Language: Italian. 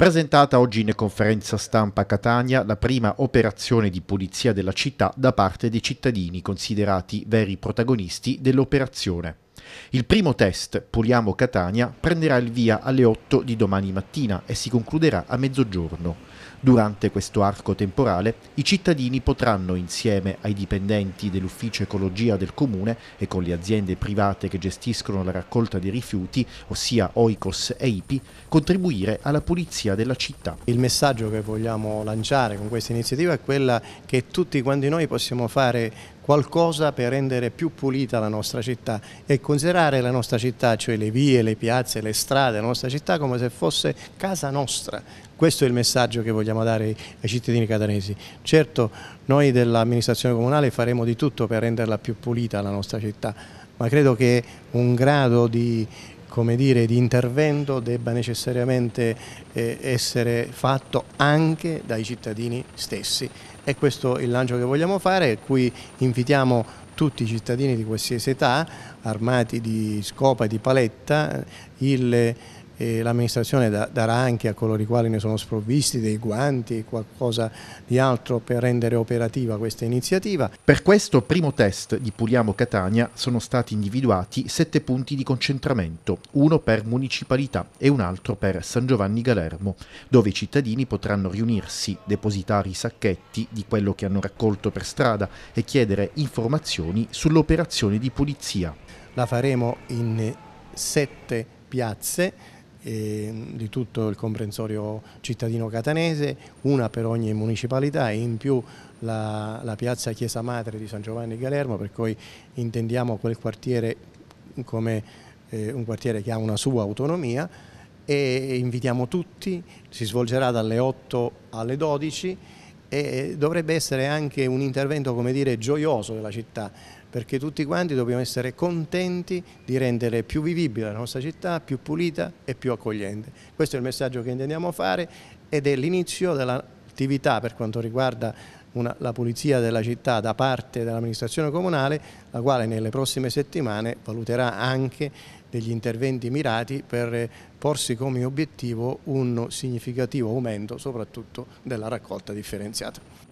Presentata oggi in conferenza stampa a Catania la prima operazione di pulizia della città da parte dei cittadini considerati veri protagonisti dell'operazione. Il primo test, Puliamo Catania, prenderà il via alle 8 di domani mattina e si concluderà a mezzogiorno. Durante questo arco temporale i cittadini potranno, insieme ai dipendenti dell'ufficio ecologia del comune e con le aziende private che gestiscono la raccolta dei rifiuti, ossia Oikos e IPI, contribuire alla pulizia della città. Il messaggio che vogliamo lanciare con questa iniziativa è quella che tutti quanti noi possiamo fare qualcosa per rendere più pulita la nostra città e considerare la nostra città, cioè le vie, le piazze, le strade, la nostra città come se fosse casa nostra. Questo è il messaggio che vogliamo dare ai cittadini catanesi. Certo, noi dell'amministrazione comunale faremo di tutto per renderla più pulita la nostra città, ma credo che un grado di come dire, di intervento debba necessariamente eh, essere fatto anche dai cittadini stessi. E questo è il lancio che vogliamo fare, e cui invitiamo tutti i cittadini di qualsiasi età, armati di scopa e di paletta, il l'amministrazione darà anche a coloro i quali ne sono sprovvisti dei guanti, e qualcosa di altro per rendere operativa questa iniziativa. Per questo primo test di Puliamo Catania sono stati individuati sette punti di concentramento, uno per municipalità e un altro per San Giovanni Galermo, dove i cittadini potranno riunirsi, depositare i sacchetti di quello che hanno raccolto per strada e chiedere informazioni sull'operazione di pulizia. La faremo in sette piazze Ehm, di tutto il comprensorio cittadino catanese, una per ogni municipalità e in più la, la piazza Chiesa Madre di San Giovanni Galermo, per cui intendiamo quel quartiere come eh, un quartiere che ha una sua autonomia e invitiamo tutti, si svolgerà dalle 8 alle 12 e dovrebbe essere anche un intervento come dire, gioioso della città perché tutti quanti dobbiamo essere contenti di rendere più vivibile la nostra città, più pulita e più accogliente. Questo è il messaggio che intendiamo fare ed è l'inizio dell'attività per quanto riguarda una, la pulizia della città da parte dell'amministrazione comunale, la quale nelle prossime settimane valuterà anche degli interventi mirati per porsi come obiettivo un significativo aumento soprattutto della raccolta differenziata.